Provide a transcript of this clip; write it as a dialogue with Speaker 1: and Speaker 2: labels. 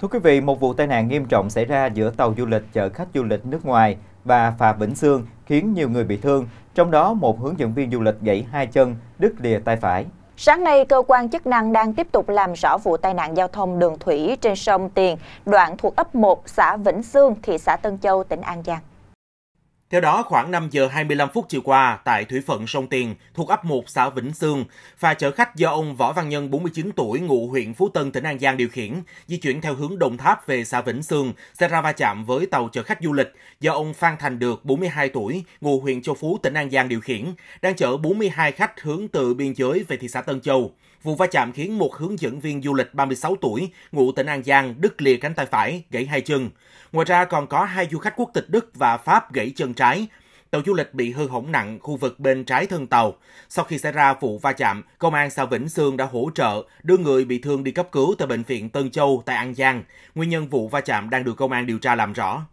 Speaker 1: Thưa quý vị, một vụ tai nạn nghiêm trọng xảy ra giữa tàu du lịch chở khách du lịch nước ngoài và phà Vĩnh Sương khiến nhiều người bị thương, trong đó một hướng dẫn viên du lịch gãy hai chân, đứt lìa tay phải.
Speaker 2: Sáng nay, cơ quan chức năng đang tiếp tục làm rõ vụ tai nạn giao thông đường thủy trên sông Tiền, đoạn thuộc ấp 1, xã Vĩnh Sương, thị xã Tân Châu, tỉnh An Giang.
Speaker 3: Theo đó, khoảng 5 giờ 25 phút chiều qua, tại thủy phận sông Tiền, thuộc ấp 1 xã Vĩnh Sương, phà chở khách do ông Võ Văn Nhân 49 tuổi, ngụ huyện Phú Tân, tỉnh An Giang điều khiển, di chuyển theo hướng Đồng Tháp về xã Vĩnh Sương, sẽ ra va chạm với tàu chở khách du lịch do ông Phan Thành Được, 42 tuổi, ngụ huyện Châu Phú, tỉnh An Giang điều khiển, đang chở 42 khách hướng từ biên giới về thị xã Tân Châu. Vụ va chạm khiến một hướng dẫn viên du lịch 36 tuổi, ngụ tỉnh An Giang, đứt lìa cánh tay phải, gãy hai chân. Ngoài ra còn có hai du khách quốc tịch Đức và Pháp gãy chân trái. Tàu du lịch bị hư hỏng nặng khu vực bên trái thân tàu. Sau khi xảy ra vụ va chạm, công an xã Vĩnh Sương đã hỗ trợ đưa người bị thương đi cấp cứu tại bệnh viện Tân Châu tại An Giang. Nguyên nhân vụ va chạm đang được công an điều tra làm rõ.